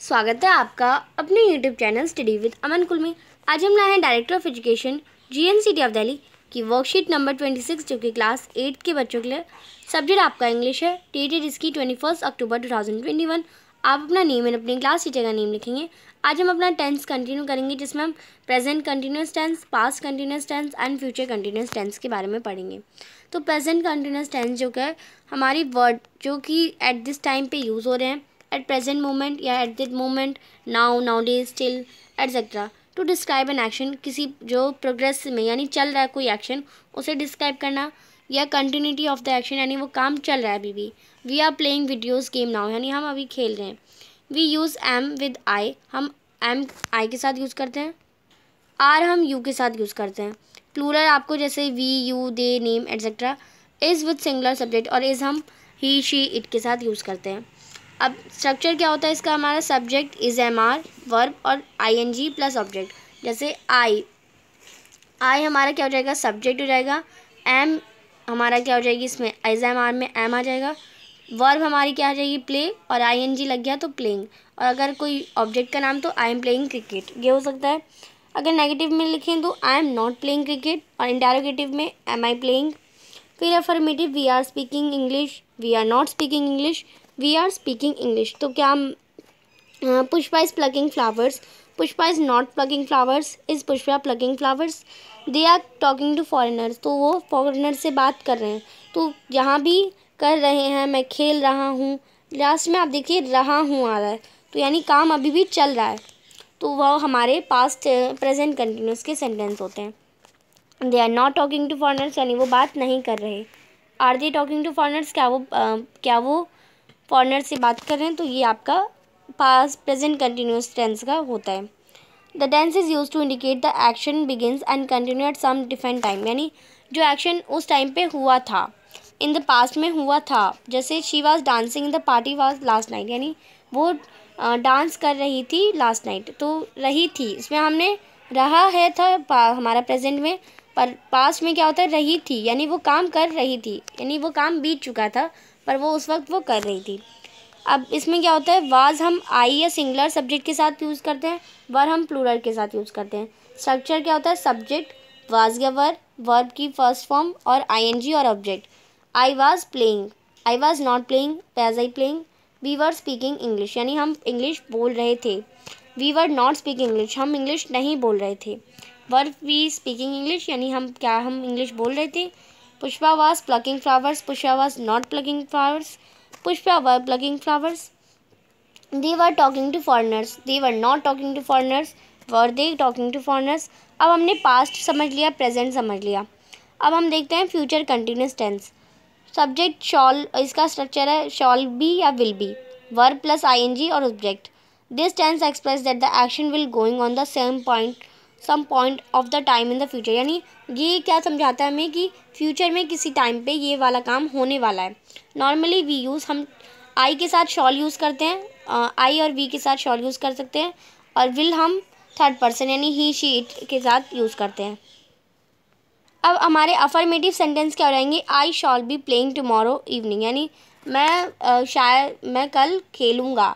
स्वागत है आपका अपने YouTube channel study with Aman Kulmi आज हम लाए हैं director of education GNCT of Delhi की वर्कशीट नंबर 26 जो कि क्लास एट के बच्चों के लिए सब्जेक्ट आपका इंग्लिश है डेटेड इसकी 21 अक्टूबर 2021 आप अपना नेम एंड अपनी क्लास टीचर का नेम लिखेंगे आज हम अपना टेंस कंटिन्यू करेंगे जिसमें हम present continuous tense past continuous tense and future continuous tense के बारे में पढ़ेंगे तो प्रेजेंट कंटिन्यूस टेंस जो है हमारी वर्ड जो कि एट दिस टाइम पे यूज़ हो रहे हैं एट प्रेजेंट मोमेंट या at that moment now nowadays still etcetera to describe an action किसी जो प्रोग्रेस में यानी चल रहा है कोई एक्शन उसे डिस्क्राइब करना या कंटिन्यूटी ऑफ द एक्शन यानी वो काम चल रहा है अभी भी we are playing videos game now यानी हम अभी खेल रहे हैं we use am with I हम एम आई के साथ यूज़ करते हैं आर हम यू के साथ यूज़ करते हैं प्लूरल आपको जैसे we you they name etcetera is with singular subject और इज़ हम ही शी इट के साथ यूज़ करते हैं अब स्ट्रक्चर क्या होता है इसका हमारा subject is am are verb और I N G plus object जैसे आई आई हमारा क्या हो जाएगा सब्जेक्ट हो जाएगा एम हमारा क्या हो जाएगी इसमें इज़ एम आर में एम आ जाएगा वर्ब हमारी क्या आ जाएगी प्ले और आई एन जी लग गया तो प्लेइंग और अगर कोई ऑब्जेक्ट का नाम तो आई एम प्लेइंग क्रिकेट ये हो सकता है अगर नेगेटिव में लिखें तो I am not playing cricket और इंटेरोगेटिव में एम आई प्लेइंग फिर affirmative we are speaking English we are not speaking English we are speaking English तो क्या Pushpa is plugging flowers Pushpa is not plugging flowers is Pushpa plugging flowers they are talking to foreigners तो वो foreigner से बात कर रहे हैं तो यहाँ भी कर रहे हैं मैं खेल रहा हूँ लास्ट में आप देखिए रहा हूँ आ रहा है तो यानी काम अभी भी चल रहा है तो वह हमारे पास्ट प्रेजेंट कंटिन्यूस के सेंटेंस होते हैं they are not talking to foreigners यानी वो बात नहीं कर रहे are they talking to foreigners क्या वो आ, क्या वो फॉरनर से बात कर रहे हैं तो ये आपका पास प्रेजेंट कंटिन्यूस टेंस का होता है the tense is use to indicate the action begins and continue at some different time यानी जो एक्शन उस टाइम पे हुआ था इन द पास्ट में हुआ था जैसे she was dancing in the party was last night यानी वो डांस कर रही थी लास्ट नाइट तो रही थी इसमें हमने रहा है था हमारा प्रेजेंट में पर पास्ट में क्या होता है रही थी यानी वो काम कर रही थी यानी वो काम बीत चुका था पर वो उस वक्त वो कर रही थी अब इसमें क्या होता है वाज हम आई या सिंगुलर सब्जेक्ट के साथ यूज़ करते हैं वर हम प्लूरल के साथ यूज़ करते हैं स्ट्रक्चर क्या होता है सब्जेक्ट वाज या वर वर्ब की फर्स्ट फॉर्म और आईएनजी और object I was playing I was not playing was I playing we were speaking English यानी हम इंग्लिश बोल रहे थे we were not speaking English हम इंग्लिश नहीं बोल रहे थे वर वी स्पीकिंग इंग्लिश यानी हम क्या हम इंग्लिश बोल रहे थे Pushpa was plucking flowers Pushpa was not plucking flowers Pushpa were plugging flowers they were talking to foreigners they were not talking to foreigners were they talking to foreigners अब हमने पास्ट समझ लिया प्रेजेंट समझ लिया अब हम देखते हैं future continuous tense subject shall इसका स्ट्रक्चर है शॉल बी या will be verb plus I और object this tense express that the action will going on the same point some point of the time in the future यानी ये क्या समझाता है हमें कि फ्यूचर में किसी टाइम पे ये वाला काम होने वाला है नॉर्मली वी यूज़ हम आई के साथ शॉल यूज़ करते हैं आई और वी के साथ शॉल यूज़ कर सकते हैं और विल हम थर्ड पर्सन यानी ही शी इट के साथ यूज़ करते हैं अब हमारे अफर्मेटिव सेंटेंस क्या हो जाएंगे I shall be playing tomorrow evening यानी मैं शायद मैं कल खेलूँगा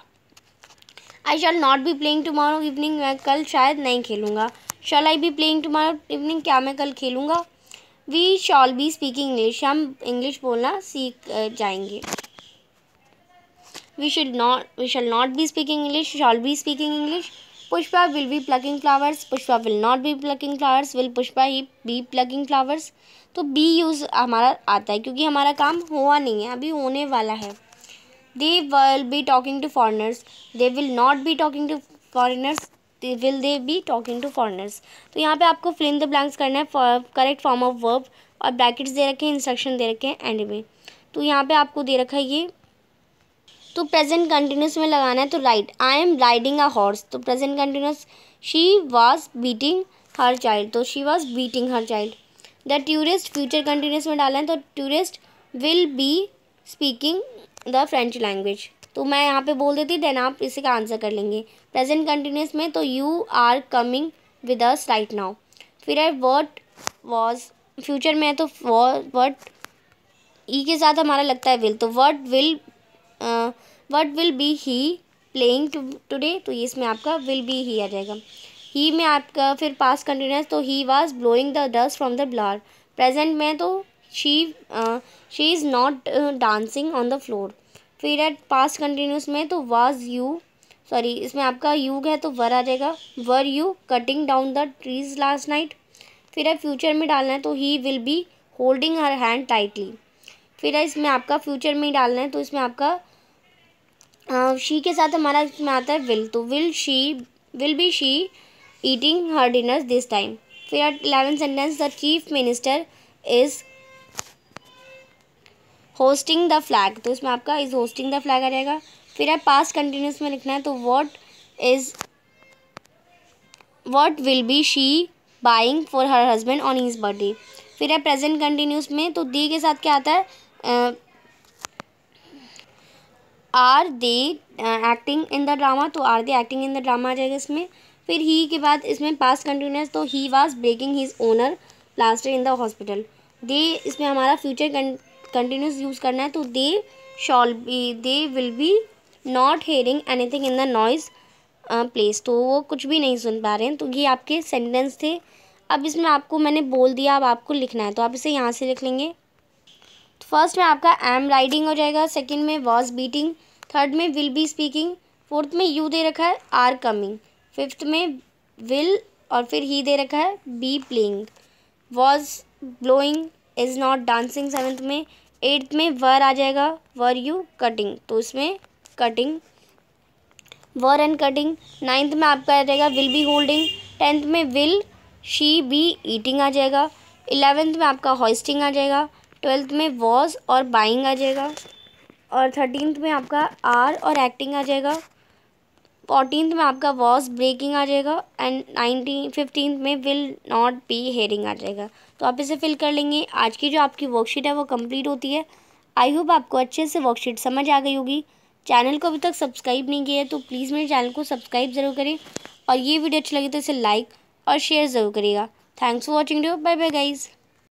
I shall not be playing tomorrow evening मैं कल शायद नहीं खेलूँगा shall I be playing tomorrow evening क्या मैं कल खेलूँगा we shall be speaking English हम इंग्लिश बोलना सीख जाएंगे we should not we shall not be speaking English shall be speaking English Pushpa will be plucking flowers Pushpa will not B plucking flowers will Pushpa he be plucking flowers तो be use हमारा आता है क्योंकि हमारा काम हुआ नहीं है अभी होने वाला है they will be talking to foreigners they will not be talking to foreigners will they be talking to foreigners तो यहाँ पे आपको फिल इन द ब्लैंक्स करना है करेक्ट फॉर्म ऑफ वर्ब और ब्रैकेट्स दे रखे हैं इंस्ट्रक्शन दे रखे हैं एंड में तो यहाँ पे आपको दे रखा है ये तो प्रेजेंट कंटिन्यूस में लगाना है तो right I am riding a horse तो present continuous she was beating her child तो she was beating her child the tourist future continuous में डालें है तो tourist will be speaking the French language तो मैं यहाँ पे बोल देती देन आप इसी का आंसर कर लेंगे प्रेजेंट कंटिन्यूस में तो you are coming with us right now फिर है वर्ट वॉज फ्यूचर में है तो वट ई e के साथ हमारा लगता है विल तो what will what will be he playing today तो ये इसमें आपका विल बी ही आ जाएगा ही में आपका फिर पास कंटिन्यूस तो he was blowing the dust from the ब्लार प्रेजेंट में तो she she is not dancing on the floor फिर एट पास कंटिन्यूस में तो वॉज यू सॉरी इसमें आपका युग है तो वर आ जाएगा were you cutting down the trees last night फिर है फ्यूचर में डालना है तो he will be holding her hand tightly फिर है इसमें आपका फ्यूचर में ही डालना है तो इसमें आपका शी के साथ हमारा इसमें आता है विल तो will she will be she eating her dinners this time फिर at eleven sentence the chief minister is hosting the flag तो इसमें आपका इज़ होस्टिंग द फ्लैग आ जाएगा फिर है पास कंटिन्यूस में लिखना है तो what is what will be she buying for her husband on his birthday फिर है प्रेजेंट कंटिन्यूस में तो दे के साथ क्या आता है are they acting in the drama तो are they acting in the drama आ जाएगा इसमें फिर ही के बाद इसमें पास कंटिन्यूस तो he was breaking his owner last in the hospital दे इसमें हमारा फ्यूचर कंटिन्यूस यूज़ करना है तो they shall be they will be not hearing anything in the noise place तो वो कुछ भी नहीं सुन पा रहे हैं तो ये आपके सेंटेंस थे अब इसमें आपको मैंने बोल दिया अब आपको लिखना है तो आप इसे यहाँ से लिख लेंगे फर्स्ट तो में आपका एम राइडिंग हो जाएगा सेकेंड में वॉज बीटिंग थर्ड में विल बी स्पीकिंग फोर्थ में यू दे रखा है आर कमिंग फिफ्थ में विल और फिर ही दे रखा है be playing was blowing is not dancing seventh में एट्थ में वर आ जाएगा वर यू कटिंग तो इसमें cutting were and cutting ninth में आपका आ जाएगा विल बी होल्डिंग टेंथ में विल शी बी ईटिंग आ जाएगा इलेवेंथ में आपका हॉइस्टिंग आ जाएगा ट्वेल्थ में वॉज और बाइंग आ जाएगा और थर्टीनथ में आपका आर और एक्टिंग आ जाएगा फोर्टीनथ में आपका वॉज ब्रेकिंग आ जाएगा एंड नाइनटीन फिफ्टीन में विल नॉट बी हेयरिंग आ जाएगा तो आप इसे फिल कर लेंगे आज की जो आपकी वर्कशीट है वो कंप्लीट होती है आई होप आपको अच्छे से वर्कशीट समझ आ गई होगी चैनल को अभी तक सब्सक्राइब नहीं किया है तो प्लीज़ मेरे चैनल को सब्सक्राइब ज़रूर करें और ये वीडियो अच्छी लगे तो इसे लाइक और शेयर ज़रूर करिएगा thanks for watching do bye bye guys